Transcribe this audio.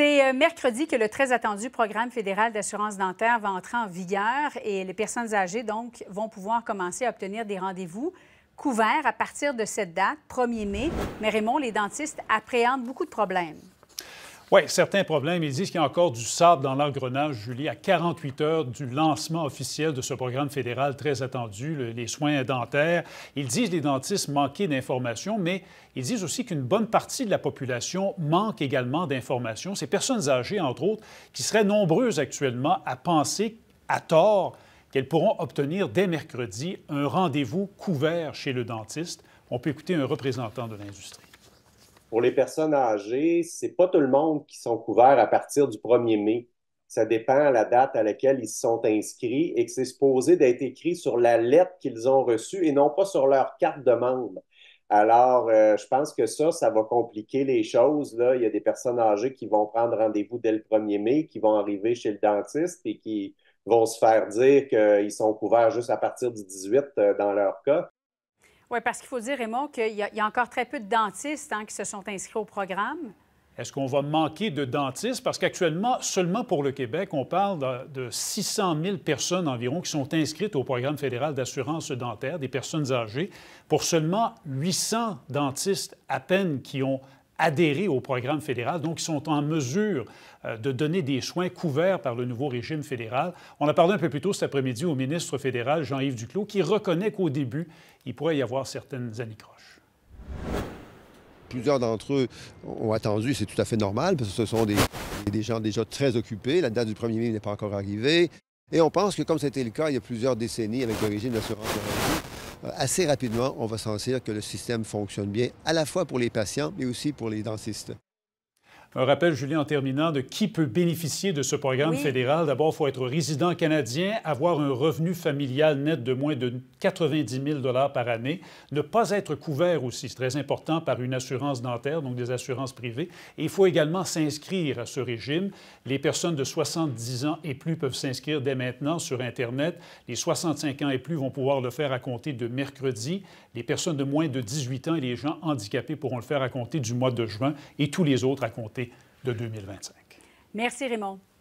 C'est euh, mercredi que le très attendu programme fédéral d'assurance dentaire va entrer en vigueur et les personnes âgées, donc, vont pouvoir commencer à obtenir des rendez-vous couverts à partir de cette date, 1er mai. Mais Raymond, les dentistes appréhendent beaucoup de problèmes. Oui, certains problèmes. Ils disent qu'il y a encore du sable dans l'engrenage, Julie, à 48 heures du lancement officiel de ce programme fédéral très attendu, les soins dentaires. Ils disent les dentistes manquaient d'informations, mais ils disent aussi qu'une bonne partie de la population manque également d'informations. Ces personnes âgées, entre autres, qui seraient nombreuses actuellement à penser à tort qu'elles pourront obtenir dès mercredi un rendez-vous couvert chez le dentiste. On peut écouter un représentant de l'industrie pour les personnes âgées, c'est pas tout le monde qui sont couverts à partir du 1er mai. Ça dépend à la date à laquelle ils se sont inscrits et que c'est supposé d'être écrit sur la lettre qu'ils ont reçue et non pas sur leur carte de membre. Alors, euh, je pense que ça, ça va compliquer les choses. Là. Il y a des personnes âgées qui vont prendre rendez-vous dès le 1er mai, qui vont arriver chez le dentiste et qui vont se faire dire qu'ils sont couverts juste à partir du 18 euh, dans leur cas. Oui, parce qu'il faut dire, Raymond, qu'il y, a encore très peu de dentistes hein, qui se sont inscrits au programme. Est-ce qu'on va manquer de dentistes? Parce qu'actuellement, seulement pour le Québec, on parle de 600 000 personnes environ qui sont inscrites au programme fédéral d'assurance dentaire des personnes âgées, pour seulement 800 dentistes à peine qui ont adhérer au programme fédéral, donc ils sont en mesure euh, de donner des soins couverts par le nouveau régime fédéral. On a parlé un peu plus tôt cet après-midi au ministre fédéral Jean-Yves Duclos, qui reconnaît qu'au début, il pourrait y avoir certaines anicroches. Plusieurs d'entre eux ont attendu, c'est tout à fait normal, parce que ce sont des, gens déjà très occupés. La date du premier ministre n'est pas encore arrivée. Et on pense que comme c'était le cas il y a plusieurs décennies avec le régime d'assurance maladie, euh, assez rapidement, on va sentir que le système fonctionne bien, à la fois pour les patients, mais aussi pour les dentistes. Un rappel, Julien, en terminant, de qui peut bénéficier de ce programme fédéral. D'abord, il faut être résident canadien, avoir un revenu familial net de moins de 90 000 par année, ne pas être couvert aussi, c'est très important, par une assurance dentaire, donc des assurances privées. Et il faut également s'inscrire à ce régime. Les personnes de 70 ans et plus peuvent s'inscrire dès maintenant sur Internet. Les 65 ans et plus vont pouvoir le faire à compter de mercredi. Les personnes de moins de 18 ans et les gens handicapés pourront le faire à compter du mois de juin et tous les autres à compter de 2025. Merci Raymond.